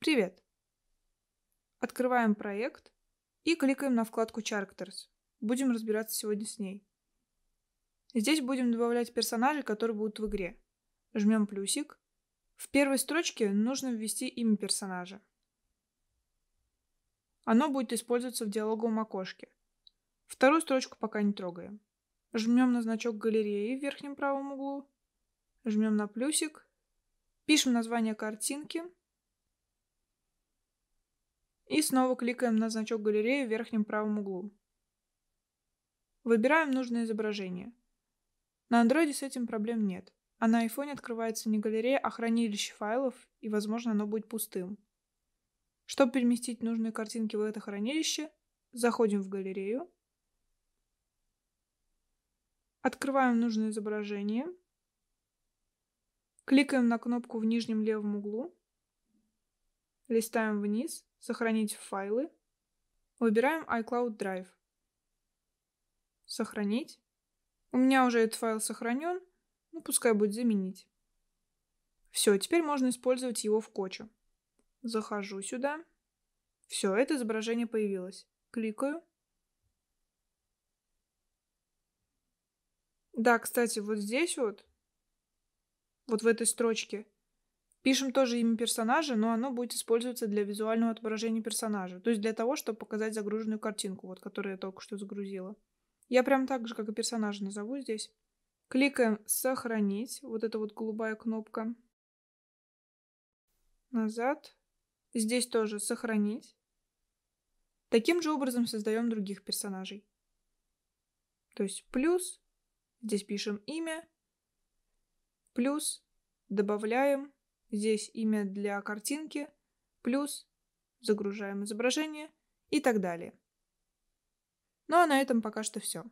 Привет. Открываем проект и кликаем на вкладку Characters. Будем разбираться сегодня с ней. Здесь будем добавлять персонажей, которые будут в игре. Жмем плюсик. В первой строчке нужно ввести имя персонажа. Оно будет использоваться в диалоговом окошке. Вторую строчку пока не трогаем. Жмем на значок галереи в верхнем правом углу. Жмем на плюсик. Пишем название картинки и снова кликаем на значок галереи в верхнем правом углу. Выбираем нужное изображение. На андроиде с этим проблем нет, а на iPhone открывается не галерея, а хранилище файлов, и, возможно, оно будет пустым. Чтобы переместить нужные картинки в это хранилище, заходим в галерею, открываем нужное изображение, кликаем на кнопку в нижнем левом углу листаем вниз, сохранить в файлы, выбираем iCloud Drive, сохранить. У меня уже этот файл сохранен, ну пускай будет заменить. Все, теперь можно использовать его в кочу. Захожу сюда. Все, это изображение появилось. Кликаю. Да, кстати, вот здесь вот, вот в этой строчке, Пишем тоже имя персонажа, но оно будет использоваться для визуального отображения персонажа, то есть для того, чтобы показать загруженную картинку, вот которую я только что загрузила. Я прям так же, как и персонажа назову здесь. Кликаем «Сохранить», вот эта вот голубая кнопка. Назад. Здесь тоже «Сохранить». Таким же образом создаем других персонажей. То есть плюс, здесь пишем имя, плюс, добавляем, здесь имя для картинки, плюс, загружаем изображение и так далее. Ну а на этом пока что все.